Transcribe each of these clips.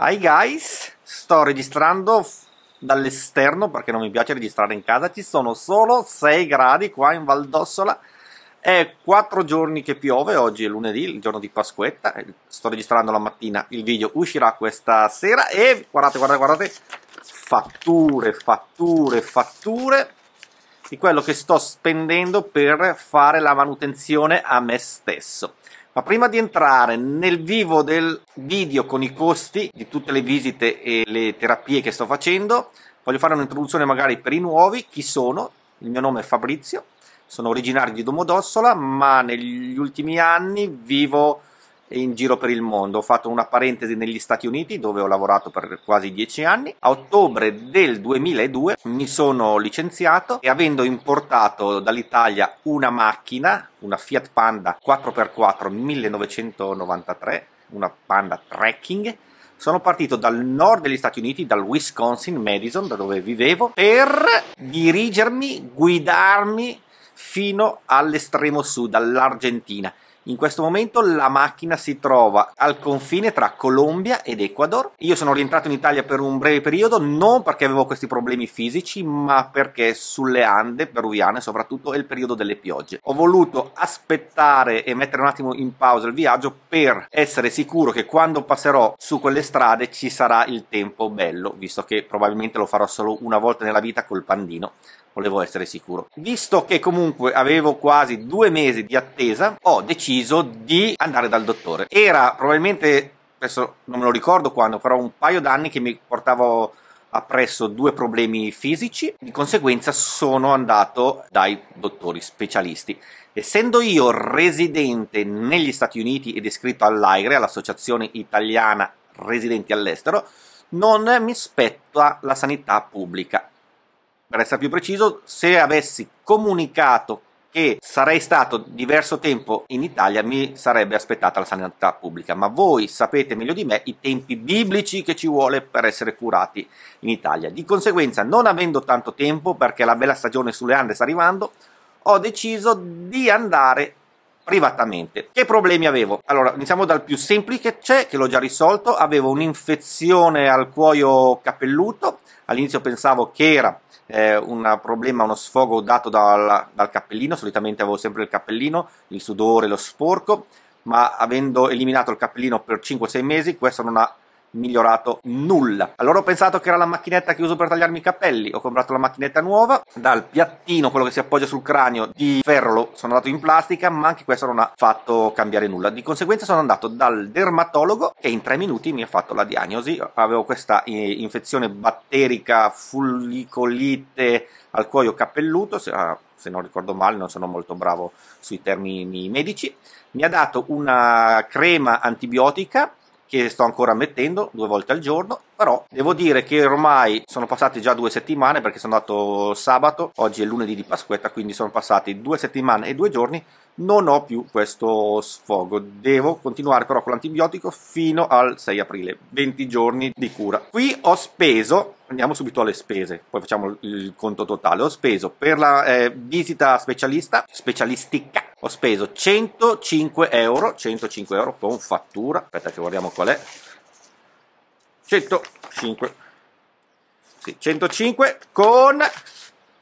Hi guys, sto registrando dall'esterno perché non mi piace registrare in casa, ci sono solo 6 gradi qua in Valdossola, è 4 giorni che piove, oggi è lunedì, il giorno di Pasquetta, sto registrando la mattina, il video uscirà questa sera e guardate, guardate, guardate, fatture, fatture, fatture di quello che sto spendendo per fare la manutenzione a me stesso. Ma prima di entrare nel vivo del video con i costi di tutte le visite e le terapie che sto facendo, voglio fare un'introduzione magari per i nuovi, chi sono. Il mio nome è Fabrizio, sono originario di Domodossola, ma negli ultimi anni vivo in giro per il mondo. Ho fatto una parentesi negli Stati Uniti dove ho lavorato per quasi dieci anni. A ottobre del 2002 mi sono licenziato e avendo importato dall'Italia una macchina, una Fiat Panda 4x4 1993, una Panda Trekking, sono partito dal nord degli Stati Uniti, dal Wisconsin, Madison, da dove vivevo, per dirigermi, guidarmi fino all'estremo sud, all'Argentina. In questo momento la macchina si trova al confine tra Colombia ed Ecuador. Io sono rientrato in Italia per un breve periodo, non perché avevo questi problemi fisici, ma perché sulle Ande peruviane soprattutto è il periodo delle piogge. Ho voluto aspettare e mettere un attimo in pausa il viaggio per essere sicuro che quando passerò su quelle strade ci sarà il tempo bello, visto che probabilmente lo farò solo una volta nella vita col pandino volevo essere sicuro. Visto che comunque avevo quasi due mesi di attesa, ho deciso di andare dal dottore. Era probabilmente, adesso non me lo ricordo quando, però un paio d'anni che mi portavo appresso due problemi fisici, di conseguenza sono andato dai dottori specialisti. Essendo io residente negli Stati Uniti ed iscritto all'AIRE, all'Associazione Italiana Residenti all'Estero, non mi spetta la sanità pubblica per essere più preciso, se avessi comunicato che sarei stato diverso tempo in Italia, mi sarebbe aspettata la sanità pubblica. Ma voi sapete meglio di me i tempi biblici che ci vuole per essere curati in Italia. Di conseguenza, non avendo tanto tempo, perché la bella stagione sulle Ande sta arrivando, ho deciso di andare privatamente. Che problemi avevo? Allora, iniziamo dal più semplice, c'è che l'ho già risolto, avevo un'infezione al cuoio capelluto, all'inizio pensavo che era eh, un problema, uno sfogo dato dal, dal cappellino, solitamente avevo sempre il cappellino, il sudore, lo sporco, ma avendo eliminato il cappellino per 5-6 mesi, questo non ha migliorato nulla. Allora ho pensato che era la macchinetta che uso per tagliarmi i capelli, ho comprato la macchinetta nuova, dal piattino, quello che si appoggia sul cranio di ferro, lo sono andato in plastica, ma anche questo non ha fatto cambiare nulla. Di conseguenza sono andato dal dermatologo che in tre minuti mi ha fatto la diagnosi, avevo questa eh, infezione batterica, follicolite al cuoio capelluto, se, ah, se non ricordo male, non sono molto bravo sui termini medici. Mi ha dato una crema antibiotica che sto ancora mettendo due volte al giorno però devo dire che ormai sono passate già due settimane perché sono andato sabato, oggi è lunedì di Pasquetta, quindi sono passate due settimane e due giorni, non ho più questo sfogo, devo continuare però con l'antibiotico fino al 6 aprile, 20 giorni di cura. Qui ho speso andiamo subito alle spese, poi facciamo il conto totale. Ho speso per la eh, visita specialista, specialistica, ho speso 105 euro, 105 euro con fattura, aspetta che guardiamo qual è. 105. Sì, 105 con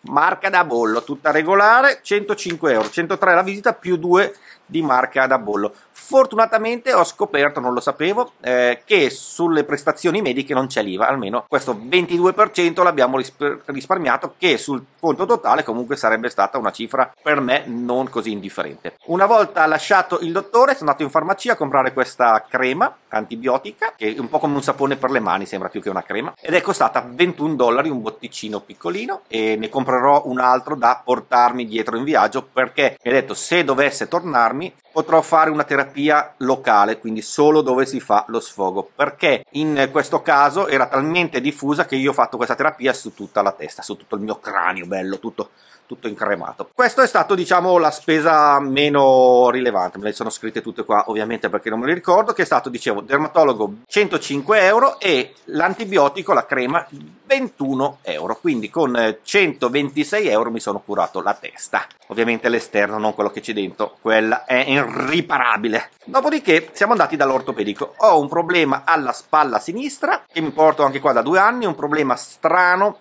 marca da bollo, tutta regolare, 105 euro, 103 la visita più 2 di marca da bollo. Fortunatamente ho scoperto, non lo sapevo, eh, che sulle prestazioni mediche non c'è l'IVA, almeno questo 22% l'abbiamo risparmiato, che sul conto totale comunque sarebbe stata una cifra per me non così indifferente. Una volta lasciato il dottore, sono andato in farmacia a comprare questa crema antibiotica, che è un po' come un sapone per le mani, sembra più che una crema, ed è costata 21 dollari un botticino piccolino e ne comprerò un altro da portarmi dietro in viaggio perché mi ha detto se dovesse tornarmi potrò fare una terapia terapia locale, quindi solo dove si fa lo sfogo, perché in questo caso era talmente diffusa che io ho fatto questa terapia su tutta la testa, su tutto il mio cranio, bello, tutto tutto incremato. Questo è stato, diciamo, la spesa meno rilevante. Me le sono scritte tutte qua, ovviamente, perché non me le ricordo. Che è stato, dicevo, dermatologo 105 euro e l'antibiotico, la crema 21 euro. Quindi con 126 eh, euro mi sono curato la testa. Ovviamente l'esterno, non quello che c'è dentro, quella è irriparabile. Dopodiché siamo andati dall'ortopedico. Ho un problema alla spalla sinistra che mi porto anche qua da due anni, un problema strano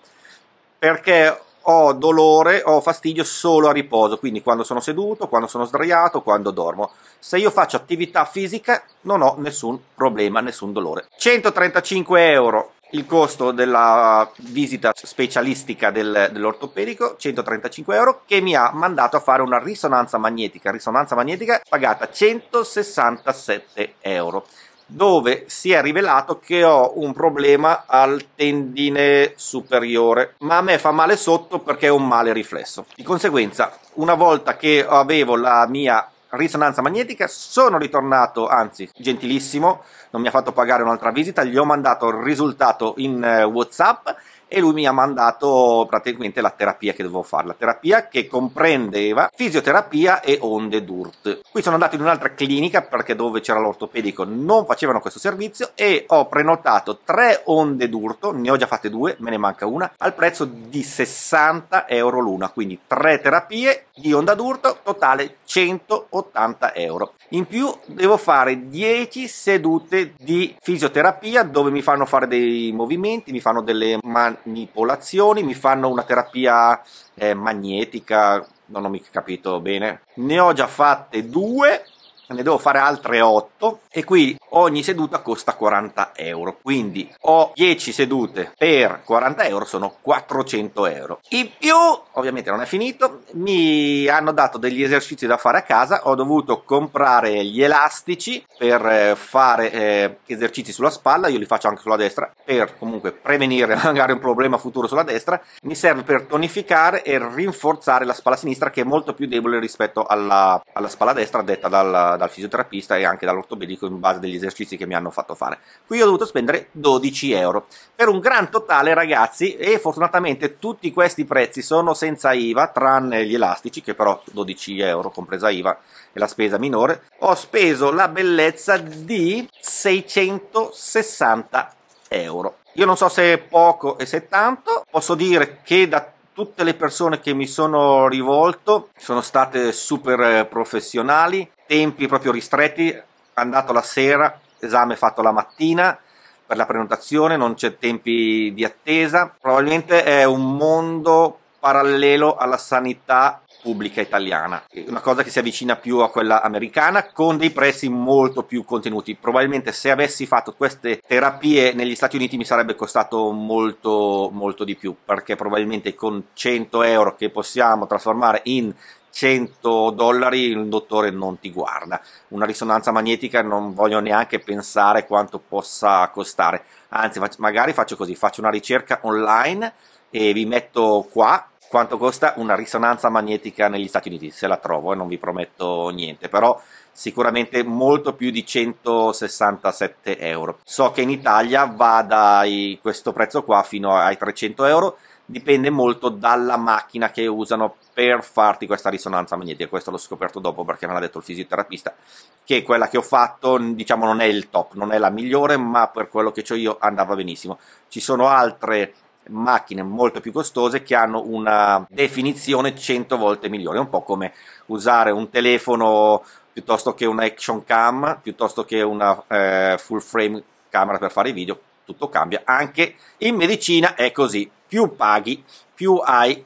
perché ho dolore, ho fastidio solo a riposo, quindi quando sono seduto, quando sono sdraiato, quando dormo. Se io faccio attività fisica non ho nessun problema, nessun dolore. 135 euro il costo della visita specialistica del, dell'ortopedico 135 euro che mi ha mandato a fare una risonanza magnetica, risonanza magnetica pagata 167 euro dove si è rivelato che ho un problema al tendine superiore, ma a me fa male sotto perché è un male riflesso. Di conseguenza, una volta che avevo la mia risonanza magnetica, sono ritornato, anzi, gentilissimo, non mi ha fatto pagare un'altra visita, gli ho mandato il risultato in eh, WhatsApp e lui mi ha mandato praticamente la terapia che dovevo fare, la terapia che comprendeva fisioterapia e onde d'URT. Qui sono andato in un'altra clinica perché dove c'era l'ortopedico non facevano questo servizio e ho prenotato tre onde d'urto, ne ho già fatte due, me ne manca una, al prezzo di 60 euro l'una, quindi tre terapie di onda d'urto, totale 180 euro. In più devo fare 10 sedute di fisioterapia dove mi fanno fare dei movimenti, mi fanno delle mani manipolazioni, mi fanno una terapia eh, magnetica, non ho mica capito bene. Ne ho già fatte due, ne devo fare altre otto. 8 esatto. e qui ogni seduta costa 40 euro. Quindi ho 10 sedute per 40 euro, sono 400 euro. In più, ovviamente non è finito, mi hanno dato degli esercizi da fare a casa, ho dovuto comprare gli elastici per eh, fare eh, esercizi sulla spalla, io li faccio anche sulla destra, per comunque prevenire magari un problema futuro sulla destra, mi serve per tonificare e rinforzare la spalla sinistra che è molto più debole rispetto alla, alla spalla destra detta dal, dal fisioterapista e anche dall'ortopedista prodotto, ve dico in base agli esercizi che mi hanno fatto fare. Qui ho dovuto spendere 12 euro per un gran totale, ragazzi. E fortunatamente tutti questi prezzi sono senza IVA, tranne gli elastici, che però 12 euro compresa IVA è la spesa minore. Ho speso la bellezza di 660 euro. Io non so se è poco e se è tanto, posso dire che da tutte le persone che mi sono rivolto sono state super professionali, tempi proprio ristretti, andato la sera, esame fatto la mattina per la prenotazione, non c'è tempi di attesa. Probabilmente è un mondo parallelo alla sanità pubblica italiana, una cosa che si avvicina più a quella americana con dei prezzi molto più contenuti. Probabilmente se avessi fatto queste terapie negli Stati Uniti mi sarebbe costato molto molto di più, perché probabilmente con 100 euro che possiamo trasformare in 100 dollari il dottore non ti guarda. Una risonanza magnetica non voglio neanche pensare quanto possa costare. Anzi, magari faccio così, faccio una ricerca online e vi metto qua quanto costa una risonanza magnetica negli Stati Uniti, se la trovo e eh, non vi prometto niente, però sicuramente molto più di 167 euro. So che in Italia va da questo prezzo qua fino ai 300 euro dipende molto dalla macchina che usano per farti questa risonanza magnetica. Questo l'ho scoperto dopo perché me l'ha detto il fisioterapista, che quella che ho fatto, diciamo, non è il top, non è la migliore, ma per quello che ho io andava benissimo. Ci sono altre macchine molto più costose che hanno una definizione 100 volte migliore, un po' come usare un telefono piuttosto che una action cam, piuttosto che una eh, full frame camera per fare video, tutto cambia. Anche in medicina è così, più paghi, più hai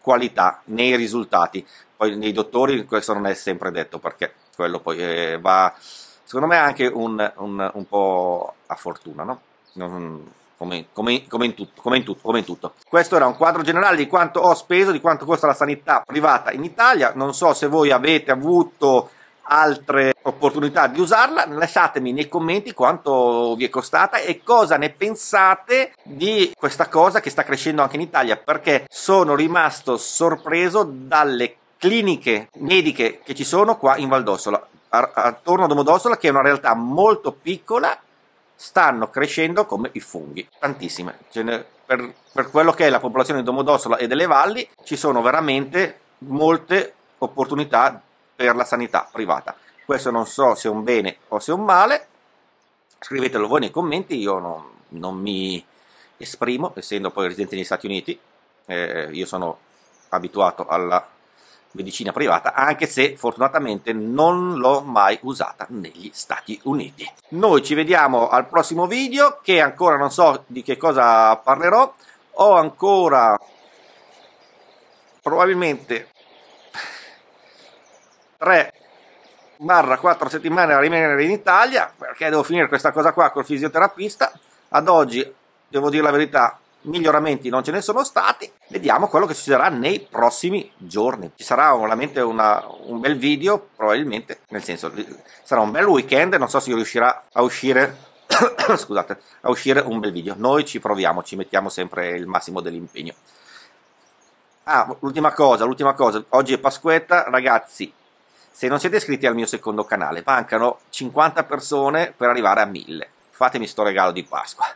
qualità nei risultati. Poi nei dottori questo non è sempre detto perché quello poi eh, va, secondo me, anche un, un, un po' a fortuna, no? Non, come, come, come, in tutto, come, in tutto, come in tutto. Questo era un quadro generale di quanto ho speso, di quanto costa la sanità privata in Italia. Non so se voi avete avuto altre opportunità di usarla, lasciatemi nei commenti quanto vi è costata e cosa ne pensate di questa cosa che sta crescendo anche in Italia perché sono rimasto sorpreso dalle cliniche mediche che ci sono qua in Valdossola. Attorno a Domodossola, che è una realtà molto piccola, stanno crescendo come i funghi, tantissime. Per, per, quello che è la popolazione di Domodossola e delle valli, ci sono veramente molte opportunità per la sanità privata. Questo non so se è un bene o se è un male, scrivetelo voi nei commenti, io non, non mi esprimo, essendo poi residente negli Stati Uniti, eh, io sono abituato alla medicina privata, anche se fortunatamente non l'ho mai usata negli Stati Uniti. Noi ci vediamo al prossimo video che ancora non so di che cosa parlerò, ho ancora probabilmente 3 barra 4 settimane a rimanere in Italia perché devo finire questa cosa qua col fisioterapista ad oggi devo dire la verità miglioramenti non ce ne sono stati vediamo quello che succederà nei prossimi giorni ci sarà veramente una, un bel video probabilmente nel senso sarà un bel weekend non so se riuscirà a uscire scusate a uscire un bel video noi ci proviamo ci mettiamo sempre il massimo dell'impegno ah l'ultima cosa l'ultima cosa oggi è Pasquetta ragazzi se non siete iscritti al mio secondo canale, mancano 50 persone per arrivare a 1000. Fatemi sto regalo di Pasqua.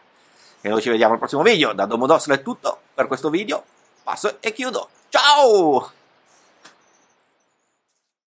E noi ci vediamo al prossimo video. Da Domodossola è tutto per questo video. Passo e chiudo. Ciao!